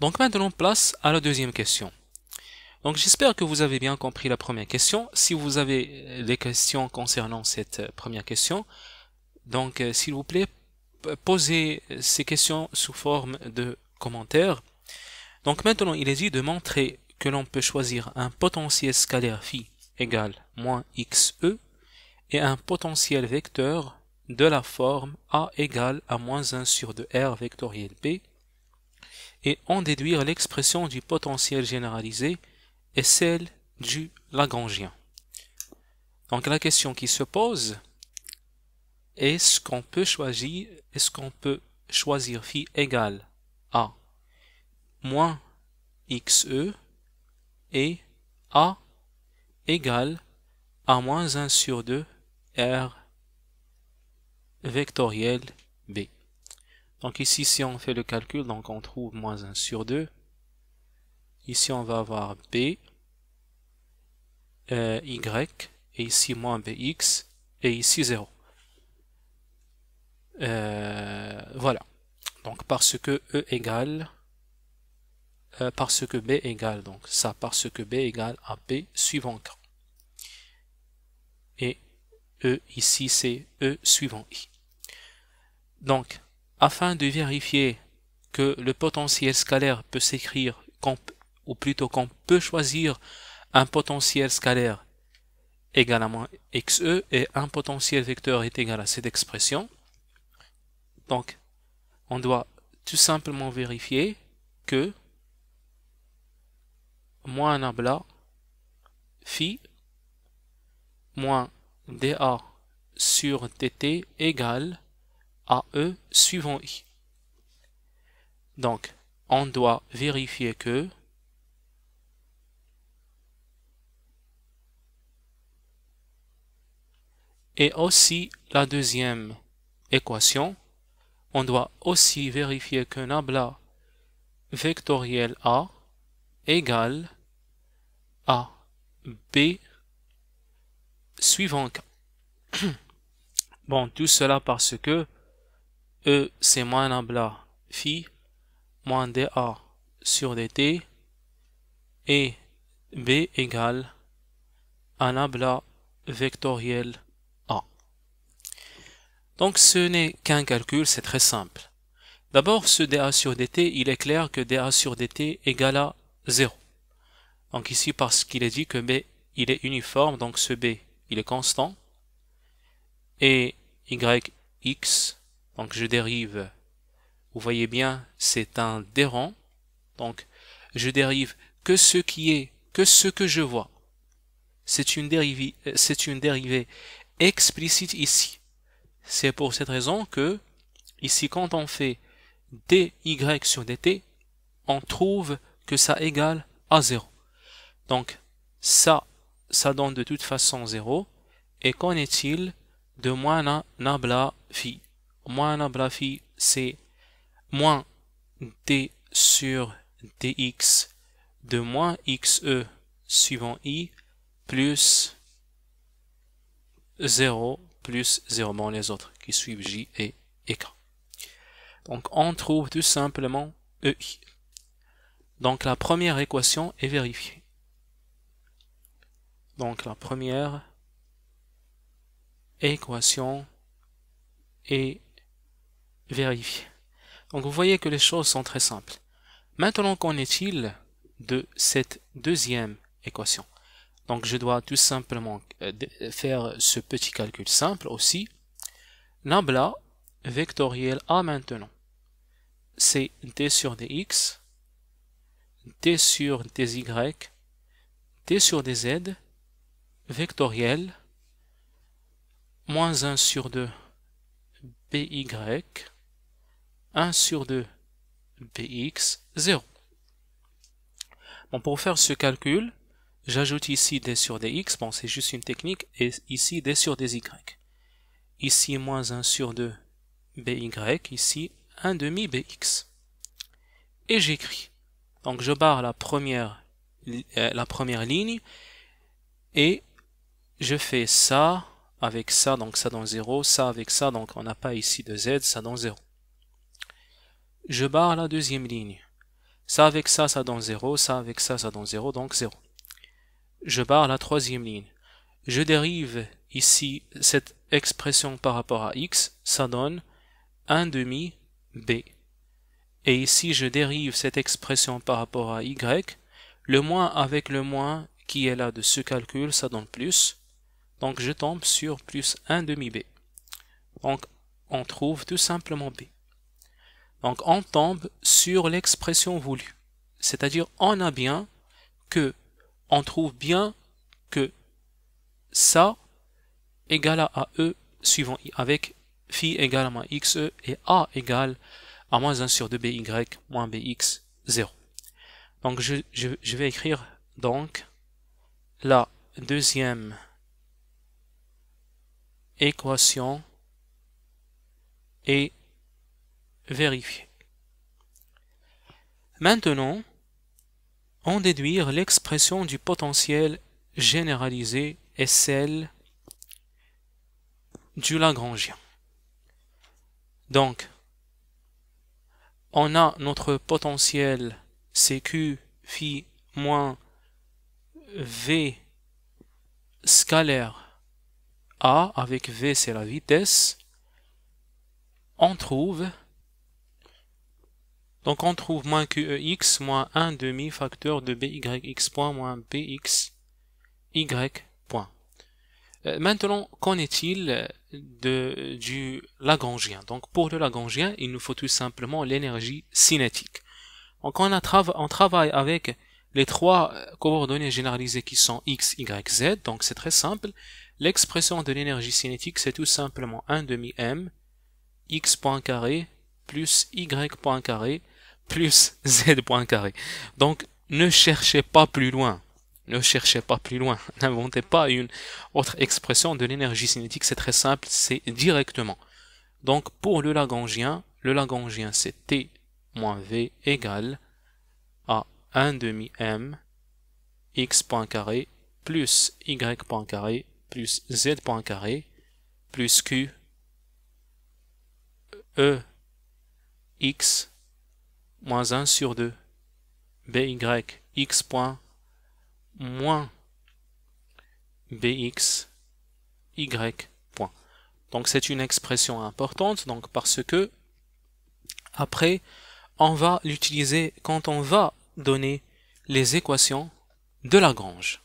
Donc maintenant, place à la deuxième question. Donc j'espère que vous avez bien compris la première question. Si vous avez euh, des questions concernant cette euh, première question, donc euh, s'il vous plaît, posez ces questions sous forme de commentaires. Donc maintenant, il est dit de montrer que l'on peut choisir un potentiel scalaire phi égale moins xe et un potentiel vecteur de la forme a égale à moins 1 sur 2r vectoriel b et en déduire l'expression du potentiel généralisé est celle du Lagrangien. Donc la question qui se pose, est-ce qu'on peut choisir, est-ce qu'on peut choisir phi égale à moins xe et a égale à moins 1 sur 2 r vectoriel b. Donc ici, si on fait le calcul, donc on trouve moins 1 sur 2. Ici, on va avoir B, euh, Y, et ici moins BX, et ici 0. Euh, voilà. Donc parce que E égale, euh, parce que B égale, donc ça, parce que B égale à B suivant K. Et E ici, c'est E suivant I. Donc, afin de vérifier que le potentiel scalaire peut s'écrire, ou plutôt qu'on peut choisir un potentiel scalaire égal à moins xe et un potentiel vecteur est égal à cette expression. Donc, on doit tout simplement vérifier que moins nabla phi moins dA sur dt égale AE suivant I. Donc, on doit vérifier que et aussi la deuxième équation, on doit aussi vérifier que nabla vectoriel A égale à B suivant K. Bon, tout cela parce que E c'est moins bla phi moins dA sur dt et B égale un abla vectoriel A. Donc ce n'est qu'un calcul, c'est très simple. D'abord, ce dA sur dt, il est clair que dA sur dt égale à 0. Donc ici, parce qu'il est dit que B, il est uniforme, donc ce B, il est constant. Et y, x, donc je dérive, vous voyez bien, c'est un dérant. Donc je dérive que ce qui est, que ce que je vois. C'est une, dérivée, euh, une dérivée explicite ici. C'est pour cette raison que, ici, quand on fait dy sur dt, on trouve que ça égale à 0. Donc, ça, ça donne de toute façon 0. Et qu'en est-il de moins nabla phi moins la graphie, c'est moins d sur dx de moins xe suivant i plus 0 plus 0, bon les autres qui suivent j et k. Donc on trouve tout simplement ei. Donc la première équation est vérifiée. Donc la première équation est vérifier. Donc vous voyez que les choses sont très simples. Maintenant, qu'en est-il de cette deuxième équation Donc je dois tout simplement euh, faire ce petit calcul simple aussi. Nabla vectoriel A maintenant, c'est T sur dx, T sur dy, T sur dz, vectoriel, moins 1 sur 2, by, 1 sur 2 bx, 0. Bon, pour faire ce calcul, j'ajoute ici d sur dx, bon c'est juste une technique, et ici d sur dy. Ici moins 1 sur 2 by, ici 1 demi bx. Et j'écris. Donc je barre la première, euh, la première ligne, et je fais ça avec ça, donc ça dans 0, ça avec ça, donc on n'a pas ici de z, ça dans 0 je barre la deuxième ligne. Ça avec ça, ça donne 0, ça avec ça, ça donne 0, donc 0. Je barre la troisième ligne. Je dérive ici cette expression par rapport à x, ça donne 1 demi b. Et ici, je dérive cette expression par rapport à y, le moins avec le moins qui est là de ce calcul, ça donne plus. Donc je tombe sur plus 1 demi b. Donc on trouve tout simplement b. Donc on tombe sur l'expression voulue. C'est-à-dire on a bien que, on trouve bien que ça égale à E suivant I avec phi égale à moins XE et A égale à moins 1 sur 2BY moins BX 0. Donc je, vais écrire donc la deuxième équation et vérifier. Maintenant, on déduire l'expression du potentiel généralisé et celle du Lagrangien. Donc, on a notre potentiel CQ phi moins V scalaire A, avec V c'est la vitesse, on trouve donc on trouve moins QEX moins 1 demi facteur de BYX point moins BX Y point. Euh, maintenant, qu'en est-il euh, de, du Lagrangien Donc pour le Lagrangien, il nous faut tout simplement l'énergie cinétique. Donc on, a on travaille avec les trois euh, coordonnées généralisées qui sont x, y, z, donc c'est très simple. L'expression de l'énergie cinétique, c'est tout simplement 1 demi m, x point carré plus y point carré plus z carré. Donc, ne cherchez pas plus loin. Ne cherchez pas plus loin. N'inventez pas une autre expression de l'énergie cinétique. C'est très simple, c'est directement. Donc, pour le Lagrangien, le Lagrangien, c'est T moins V égale à 1 demi M x point carré plus y point carré plus z point carré plus q e x moins 1 sur 2. by x point moins bx y point. Donc c'est une expression importante donc parce que après on va l'utiliser quand on va donner les équations de Lagrange.